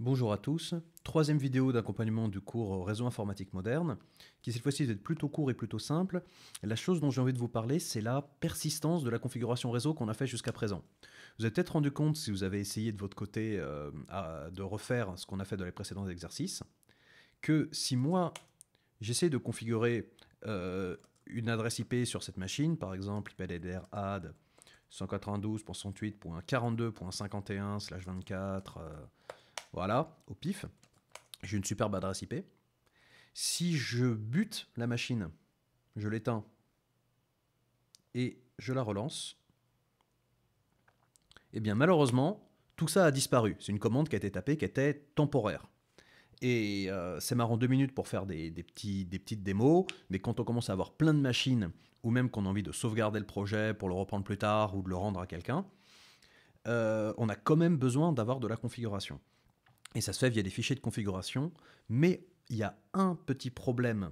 Bonjour à tous, troisième vidéo d'accompagnement du cours Réseau informatique moderne, qui cette fois-ci est plutôt court et plutôt simple. La chose dont j'ai envie de vous parler, c'est la persistance de la configuration réseau qu'on a fait jusqu'à présent. Vous êtes peut-être rendu compte, si vous avez essayé de votre côté euh, de refaire ce qu'on a fait dans les précédents exercices, que si moi j'essaie de configurer euh, une adresse IP sur cette machine, par exemple IPLDR add 192.68.42.51/24, voilà, au pif. J'ai une superbe adresse IP. Si je bute la machine, je l'éteins et je la relance, eh bien malheureusement, tout ça a disparu. C'est une commande qui a été tapée, qui était temporaire. Et c'est euh, marrant deux minutes pour faire des, petites démos, mais quand on commence à avoir plein de machines, ou même qu'on a envie de sauvegarder le projet pour le reprendre plus tard ou de le rendre à quelqu'un, euh, on a quand même besoin d'avoir de la configuration. Et ça se fait via des fichiers de configuration, mais il y a un petit problème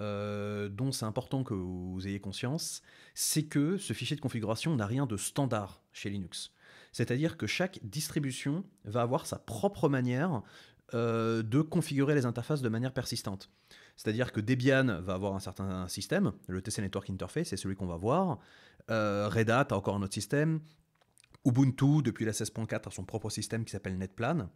euh, dont c'est important que vous ayez conscience, c'est que ce fichier de configuration n'a rien de standard chez Linux. C'est-à-dire que chaque distribution va avoir sa propre manière euh, de configurer les interfaces de manière persistante. C'est-à-dire que Debian va avoir un certain système, le TC Network Interface, c'est celui qu'on va voir. Euh, Red Hat a encore un autre système. Ubuntu, depuis la 16.4, a son propre système qui s'appelle NetPlan.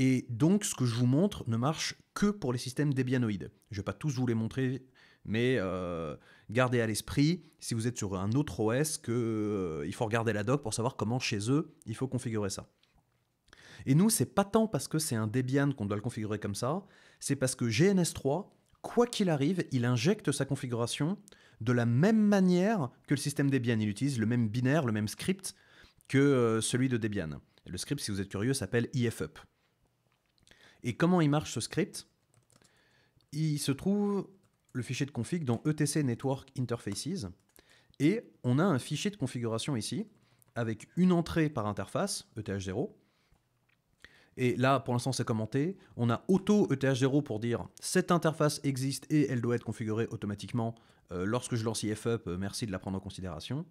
Et donc, ce que je vous montre ne marche que pour les systèmes débianoïdes. Je ne vais pas tous vous les montrer, mais euh, gardez à l'esprit, si vous êtes sur un autre OS, qu'il euh, faut regarder la doc pour savoir comment chez eux il faut configurer ça. Et nous, c'est pas tant parce que c'est un Debian qu'on doit le configurer comme ça, c'est parce que GNS3, quoi qu'il arrive, il injecte sa configuration de la même manière que le système Debian. Il utilise le même binaire, le même script que euh, celui de Debian. le script, si vous êtes curieux, s'appelle IFUP. Et comment il marche ce script Il se trouve le fichier de config dans etc network interfaces et on a un fichier de configuration ici avec une entrée par interface ETH0. Et là, pour l'instant, c'est commenté. On a auto ETH0 pour dire cette interface existe et elle doit être configurée automatiquement euh, lorsque je lance IFUP. Euh, merci de la prendre en considération.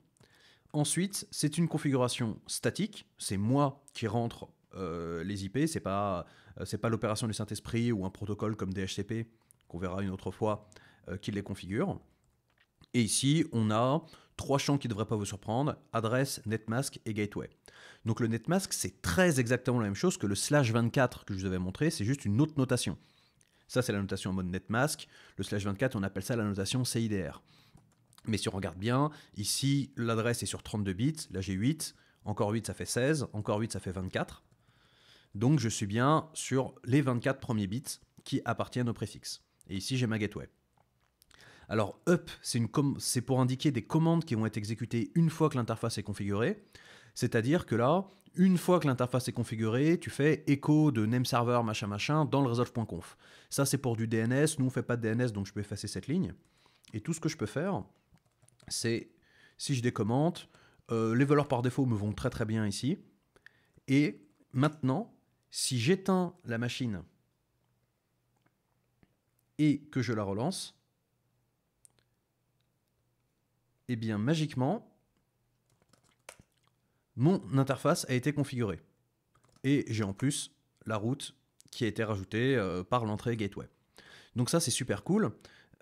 Ensuite, c'est une configuration statique. C'est moi qui rentre euh, les IP. C'est pas euh, c'est pas l'opération du Saint-Esprit ou un protocole comme DHCP, qu'on verra une autre fois, euh, qui les configure. Et ici, on a trois champs qui ne devraient pas vous surprendre, adresse, netmask et gateway. Donc le netmask, c'est très exactement la même chose que le slash 24 que je vous avais montré, c'est juste une autre notation. Ça, c'est la notation en mode netmask. Le slash 24, on appelle ça la notation CIDR. Mais si on regarde bien, ici, l'adresse est sur 32 bits, là j'ai 8, encore 8, ça fait 16, encore 8, ça fait 24. Donc je suis bien sur les 24 premiers bits qui appartiennent au préfixe. Et ici, j'ai ma gateway. Alors up, c'est pour indiquer des commandes qui vont être exécutées une fois que l'interface est configurée. C'est-à-dire que là, une fois que l'interface est configurée, tu fais écho de name server machin machin dans le resolve.conf. Ça c'est pour du DNS, nous on fait pas de DNS donc je peux effacer cette ligne. Et tout ce que je peux faire, c'est si je décommente, euh, les valeurs par défaut me vont très très bien ici. Et maintenant, si j'éteins la machine et que je la relance, eh bien magiquement, mon interface a été configurée. Et j'ai en plus la route qui a été rajoutée euh, par l'entrée gateway. Donc ça c'est super cool.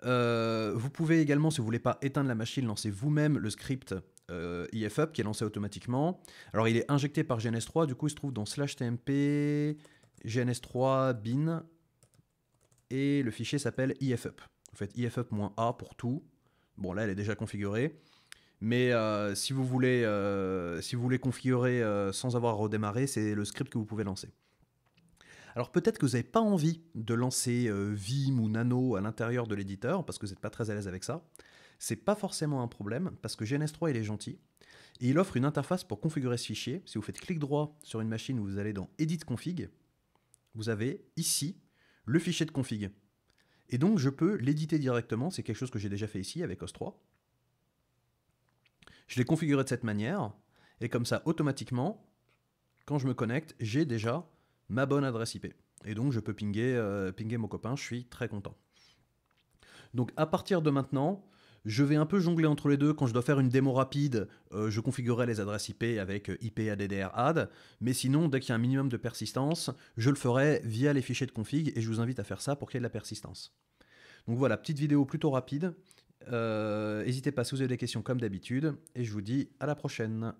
Euh, vous pouvez également, si vous ne voulez pas éteindre la machine, lancer vous-même le script euh, IFUp qui est lancé automatiquement. Alors il est injecté par GNS3, du coup il se trouve dans slash tmp GNS3 bin et le fichier s'appelle IFUp. en fait IFUp-A pour tout. Bon là elle est déjà configurée. Mais euh, si, vous voulez, euh, si vous voulez configurer sans avoir redémarré, c'est le script que vous pouvez lancer. Alors peut-être que vous n'avez pas envie de lancer Vim ou Nano à l'intérieur de l'éditeur parce que vous n'êtes pas très à l'aise avec ça c'est pas forcément un problème parce que GNS3 il est gentil et il offre une interface pour configurer ce fichier. Si vous faites clic droit sur une machine, vous allez dans Edit config, vous avez ici le fichier de config. Et donc je peux l'éditer directement, c'est quelque chose que j'ai déjà fait ici avec OS3. Je l'ai configuré de cette manière, et comme ça, automatiquement, quand je me connecte, j'ai déjà ma bonne adresse IP. Et donc je peux pinguer, euh, pinguer mon copain, je suis très content. Donc à partir de maintenant, je vais un peu jongler entre les deux. Quand je dois faire une démo rapide, euh, je configurerai les adresses IP avec euh, IP add. Mais sinon, dès qu'il y a un minimum de persistance, je le ferai via les fichiers de config et je vous invite à faire ça pour qu'il y ait de la persistance. Donc voilà, petite vidéo plutôt rapide. Euh, n'hésitez pas si vous avez des questions comme d'habitude. Et je vous dis à la prochaine.